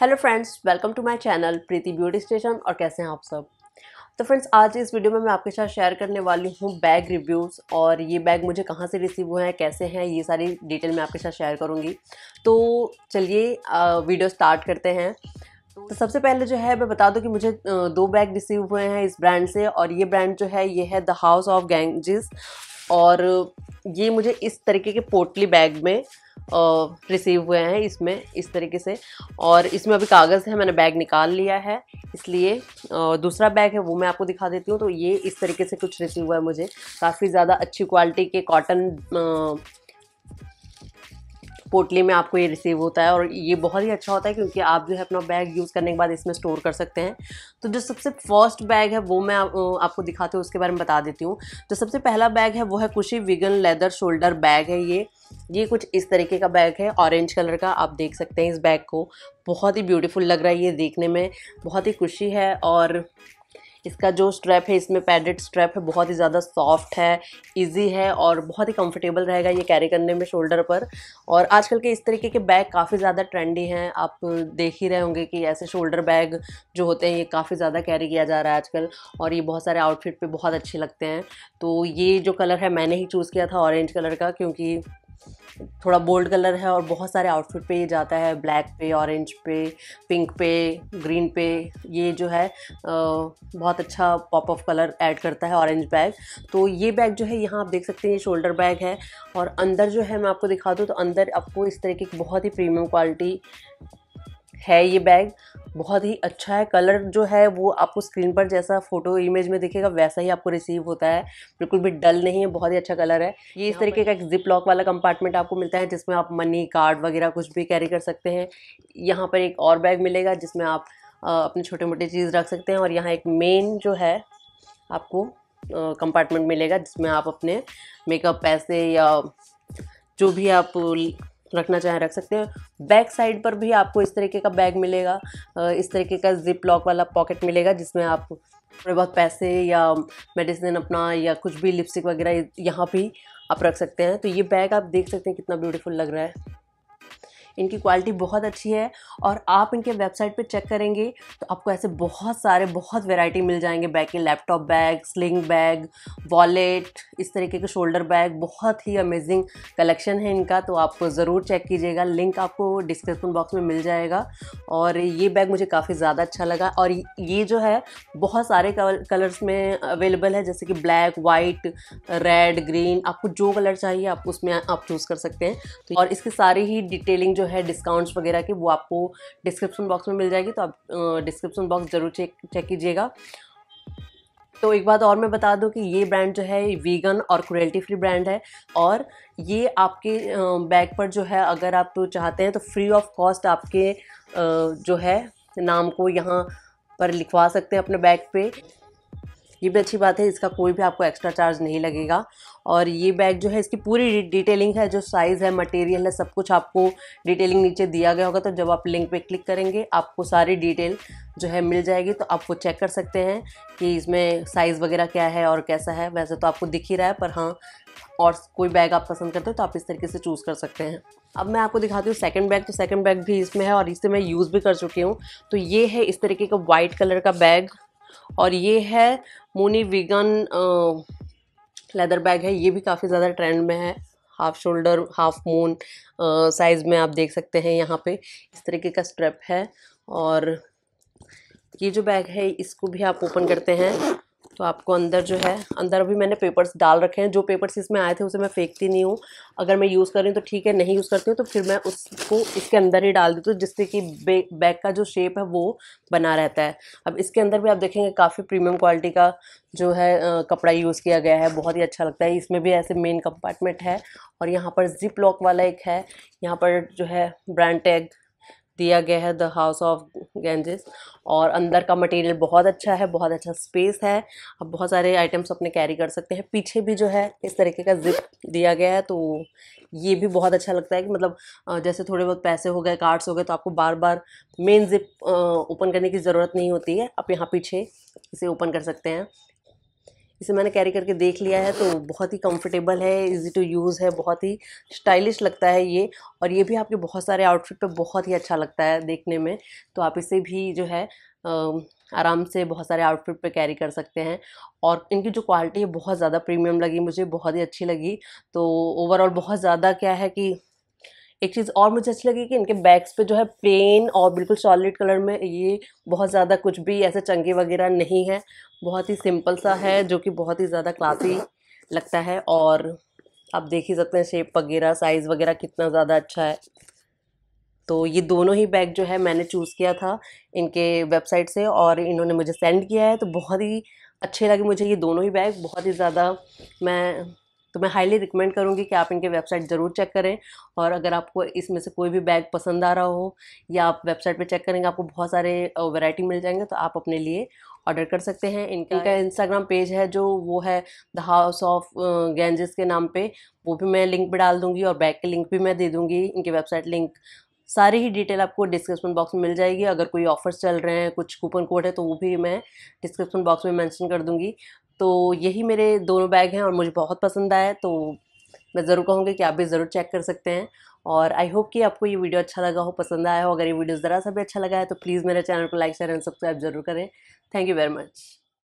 hello friends welcome to my channel Preeti beauty station और कैसे हैं आप सब तो फ्रेंड्स आज इस वीडियो में मैं आपके साथ शेयर करने वाली हूँ बैग रिव्यूज़ और ये बैग मुझे कहाँ से रिसीव हुए हैं कैसे हैं ये सारी डिटेल मैं आपके साथ शेयर करूँगी तो चलिए वीडियो स्टार्ट करते हैं तो सबसे पहले जो है मैं बता दूं कि मुझे दो बैग रिसीव हुए हैं इस ब्रांड से और ये ब्रांड जो है ये है द हाउस ऑफ गैंगजिस और ये मुझे इस तरीके के पोटली बैग में रिसीव हुए हैं इसमें इस तरीके से और इसमें अभी कागज़ है मैंने बैग निकाल लिया है इसलिए दूसरा बैग है वो मैं आपको दिखा देती हूँ तो ये इस तरीके से कुछ रिसीव हुआ है मुझे काफ़ी ज़्यादा अच्छी क्वालिटी के कॉटन पोटली में आपको ये रिसीव होता है और ये बहुत ही अच्छा होता है क्योंकि आप जो है अपना बैग यूज़ करने के बाद इसमें स्टोर कर सकते हैं तो जो सबसे फर्स्ट बैग है वो मैं आप, आपको दिखाती हूँ उसके बारे में बता देती हूँ जो सबसे पहला बैग है वो है कुशी विगन लेदर शोल्डर बैग है ये ये कुछ इस तरीके का बैग है ऑरेंज कलर का आप देख सकते हैं इस बैग को बहुत ही ब्यूटीफुल लग रहा है ये देखने में बहुत ही खुशी है और इसका जो स्ट्रैप है इसमें पैडेड स्ट्रैप है बहुत ही ज़्यादा सॉफ्ट है इजी है और बहुत ही कंफर्टेबल रहेगा ये कैरी करने में शोल्डर पर और आजकल के इस तरीके के बैग काफ़ी ज़्यादा ट्रेंडी हैं आप देख ही रहे होंगे कि ऐसे शोल्डर बैग जो होते हैं ये काफ़ी ज़्यादा कैरी किया जा रहा है आजकल और ये बहुत सारे आउटफिट पर बहुत अच्छे लगते हैं तो ये जो कलर है मैंने ही चूज़ किया था ऑरेंज कलर का क्योंकि थोड़ा बोल्ड कलर है और बहुत सारे आउटफिट पे ये जाता है ब्लैक पे ऑरेंज पे पिंक पे ग्रीन पे ये जो है बहुत अच्छा पॉप ऑफ कलर ऐड करता है ऑरेंज बैग तो ये बैग जो है यहाँ आप देख सकते हैं ये शोल्डर बैग है और अंदर जो है मैं आपको दिखा दूँ तो अंदर आपको इस तरह की बहुत ही प्रीमियम क्वालिटी है ये बैग बहुत ही अच्छा है कलर जो है वो आपको स्क्रीन पर जैसा फोटो इमेज में दिखेगा वैसा ही आपको रिसीव होता है बिल्कुल भी डल नहीं है बहुत ही अच्छा कलर है ये इस तरीके का एक जिप लॉक वाला कंपार्टमेंट आपको मिलता है जिसमें आप मनी कार्ड वगैरह कुछ भी कैरी कर सकते हैं यहाँ पर एक और बैग मिलेगा जिसमें आप अपनी छोटे मोटे चीज़ रख सकते हैं और यहाँ एक मेन जो है आपको कंपार्टमेंट मिलेगा जिसमें आप अपने मेकअप पैसे या जो भी आप रखना चाहें रख सकते हैं बैक साइड पर भी आपको इस तरीके का बैग मिलेगा इस तरीके का जिप लॉक वाला पॉकेट मिलेगा जिसमें आप थोड़े बहुत पैसे या मेडिसिन अपना या कुछ भी लिपस्टिक वगैरह यहाँ भी आप रख सकते हैं तो ये बैग आप देख सकते हैं कितना ब्यूटीफुल लग रहा है इनकी क्वालिटी बहुत अच्छी है और आप इनके वेबसाइट पे चेक करेंगे तो आपको ऐसे बहुत सारे बहुत वैरायटी मिल जाएंगे बैग के laptop bag sling bag wallet इस तरीके के शोल्डर बैग बहुत ही अमेजिंग कलेक्शन है इनका तो आपको ज़रूर चेक कीजिएगा लिंक आपको डिस्क्रिप्शन बॉक्स में मिल जाएगा और ये बैग मुझे काफ़ी ज़्यादा अच्छा लगा और ये जो है बहुत सारे कलर्स में अवेलेबल है जैसे कि ब्लैक वाइट रेड ग्रीन आपको जो कलर चाहिए आप उसमें आप चूज़ कर सकते हैं तो और इसके सारे ही डिटेलिंग जो है डिस्काउंट्स वगैरह के वो आपको डिस्क्रिप्शन बॉक्स में मिल जाएगी तो आप डिस्क्रिप्शन बॉक्स ज़रूर चेक चेक कीजिएगा तो एक बात और मैं बता दूं कि ये ब्रांड जो है वीगन और क्रुएल्टी फ्री ब्रांड है और ये आपके बैग पर जो है अगर आप तो चाहते हैं तो फ्री ऑफ कॉस्ट आपके जो है नाम को यहाँ पर लिखवा सकते हैं अपने बैग पे ये भी अच्छी बात है इसका कोई भी आपको एक्स्ट्रा चार्ज नहीं लगेगा और ये बैग जो है इसकी पूरी डिटेलिंग है जो साइज़ है मटेरियल है सब कुछ आपको डिटेलिंग नीचे दिया गया होगा तो जब आप लिंक पे क्लिक करेंगे आपको सारी डिटेल जो है मिल जाएगी तो आप वो चेक कर सकते हैं कि इसमें साइज़ वगैरह क्या है और कैसा है वैसे तो आपको दिख ही रहा है पर हाँ और कोई बैग आप पसंद करते हो तो आप इस तरीके से चूज़ कर सकते हैं अब मैं आपको दिखाती हूँ सेकंड बैग तो सेकंड बैग भी इसमें है और इसे मैं यूज़ भी कर चुकी हूँ तो ये है इस तरीके का वाइट कलर का बैग और ये है मोनी वीगन लेदर बैग है ये भी काफ़ी ज़्यादा ट्रेंड में है half shoulder half moon size में आप देख सकते हैं यहाँ पे इस तरीके का स्ट्रेप है और ये जो बैग है इसको भी आप ओपन करते हैं तो आपको अंदर जो है अंदर अभी मैंने पेपर्स डाल रखे हैं जो पेपर्स इसमें आए थे उसे मैं फेंकती नहीं हूँ अगर मैं यूज़ कर रही हूँ तो ठीक है नहीं यूज़ करती हूँ तो फिर मैं उसको इसके अंदर ही डाल देती हूँ जिससे कि बैग का जो शेप है वो बना रहता है अब इसके अंदर भी आप देखेंगे काफ़ी प्रीमियम क्वालिटी का जो है कपड़ा यूज़ किया गया है बहुत ही अच्छा लगता है इसमें भी ऐसे मेन कंपार्टमेंट है और यहाँ पर जिप लॉक वाला एक है यहाँ पर जो है ब्रांड टैग दिया गया है द हाउस ऑफ गेंजेस और अंदर का मटेरियल बहुत अच्छा है बहुत अच्छा स्पेस है आप बहुत सारे आइटम्स अपने कैरी कर सकते हैं पीछे भी जो है इस तरीके का जिप दिया गया है तो ये भी बहुत अच्छा लगता है कि मतलब जैसे थोड़े बहुत पैसे हो गए कार्ड्स हो गए तो आपको बार बार मेन जिप ओपन करने की ज़रूरत नहीं होती है आप यहाँ पीछे इसे ओपन कर सकते हैं इसे मैंने कैरी करके देख लिया है तो बहुत ही कंफर्टेबल है इजी टू यूज़ है बहुत ही स्टाइलिश लगता है ये और ये भी आपके बहुत सारे आउटफिट पे बहुत ही अच्छा लगता है देखने में तो आप इसे भी जो है आराम से बहुत सारे आउटफिट पे कैरी कर सकते हैं और इनकी जो क्वालिटी है बहुत ज़्यादा प्रीमियम लगी मुझे बहुत ही अच्छी लगी तो ओवरऑल बहुत ज़्यादा क्या है कि एक चीज़ और मुझे अच्छी लगी कि इनके बैग्स पे जो है प्लेन और बिल्कुल सॉलिड कलर में ये बहुत ज़्यादा कुछ भी ऐसे चंगे वगैरह नहीं है बहुत ही सिंपल सा है जो कि बहुत ही ज़्यादा क्लासी लगता है और आप देख ही सकते हैं शेप वगैरह साइज़ वगैरह कितना ज़्यादा अच्छा है तो ये दोनों ही बैग जो है मैंने चूज़ किया था इनके वेबसाइट से और इन्होंने मुझे सेंड किया है तो बहुत ही अच्छे लगे मुझे ये दोनों ही बैग बहुत ही ज़्यादा मैं तो मैं हाईली रिकमेंड करूँगी कि आप इनके वेबसाइट ज़रूर चेक करें और अगर आपको इसमें से कोई भी बैग पसंद आ रहा हो या आप वेबसाइट पे चेक करेंगे आपको बहुत सारे वैरायटी मिल जाएंगे तो आप अपने लिए ऑर्डर कर सकते हैं इनका इनका इंस्टाग्राम पेज है जो वो है द हाउस ऑफ गेंजेस के नाम पर वो भी मैं लिंक पर डाल दूँगी और बैग के लिंक भी मैं दे दूँगी इनके वेबसाइट लिंक सारी ही डिटेल आपको डिस्क्रिप्शन बॉक्स में मिल जाएगी अगर कोई ऑफर्स चल रहे हैं कुछ कूपन कोड है तो वो भी मैं डिस्क्रिप्शन बॉक्स में मेंशन कर दूंगी तो यही मेरे दोनों बैग हैं और मुझे बहुत पसंद आया तो मैं ज़रूर कहूँगी कि आप भी ज़रूर चेक कर सकते हैं और आई होप कि आपको ये वीडियो अच्छा लगा हो पसंद आया हो अगर ये वीडियो ज़रा सा भी अच्छा लगा है तो प्लीज़ मेरे चैनल को लाइक शेयर एंड सब्सक्राइब जरूर करें थैंक यू वेरी मच